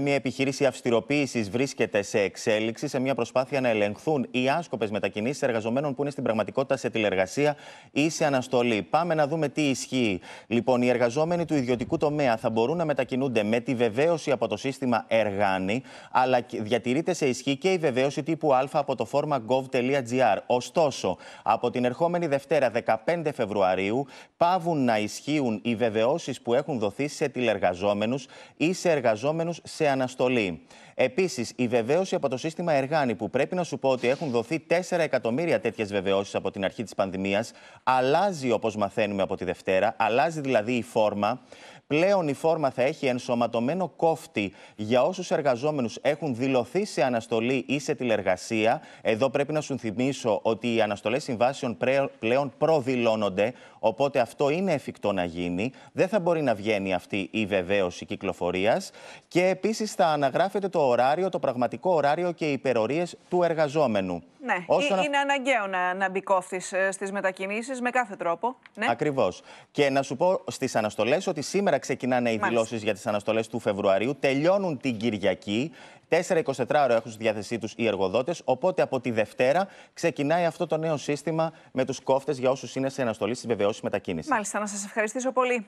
Μια επιχείρηση αυστηροποίησης βρίσκεται σε εξέλιξη σε μια προσπάθεια να ελεγχθούν οι άσκοπες μετακινήσεις εργαζομένων που είναι στην πραγματικότητα σε τηλεργασία ή σε αναστολή. Πάμε να δούμε τι ισχύει. Λοιπόν, οι εργαζόμενοι του ιδιωτικού τομέα θα μπορούν να μετακινούνται με τη βεβαίωση από το σύστημα Εργάνη, αλλά διατηρείται σε ισχύ και η βεβαίωση τύπου Α από το φόρμα gov.gr. Ωστόσο, από την ερχόμενη Δευτέρα 15 Φεβρουαρίου πάβουν να ισχύουν οι βεβαιώσεις που έχουν δοθεί σε τηλεργαζόμενους ή σε εργαζόμενους σε σε αναστολή. Επίσης, η βεβαίωση από το σύστημα Εργάνη, που πρέπει να σου πω ότι έχουν δοθεί 4 εκατομμύρια τέτοιες βεβαιώσεις από την αρχή της πανδημίας, αλλάζει όπως μαθαίνουμε από τη Δευτέρα. Αλλάζει δηλαδή η φόρμα. Πλέον η φόρμα θα έχει ενσωματωμένο κόφτη για όσους εργαζόμενους έχουν δηλωθεί σε αναστολή ή σε τηλεργασία. Εδώ πρέπει να σου θυμίσω ότι οι αναστολές συμβάσεων πλέον προδηλώνονται, οπότε αυτό είναι εφικτό να γίνει. Δεν θα μπορεί να βγαίνει αυτή η βεβαίωση κυκλοφορίας. Και επίσης Επίσης, θα αναγράφεται το ωράριο, το πραγματικό ωράριο και οι υπερορίες του εργαζόμενου. Ναι, ε, είναι αναγκαίο να, να μπει κόφτης ε, στις μετακινήσεις με κάθε τρόπο. Ναι. Ακριβώς. Και να σου πω στις αναστολές ότι σήμερα ξεκινάνε οι δηλώσεις για τις αναστολές του Φεβρουαρίου, τελειώνουν την Κυριακή. 4-24 ώρα έχουν στη διάθεσή τους οι εργοδότες. Οπότε από τη Δευτέρα ξεκινάει αυτό το νέο σύστημα με τους κόφτες για όσους είναι σε αναστολή στις βεβαιώσεις μετακίνησης. Μάλιστα, να σας ευχαριστήσω πολύ.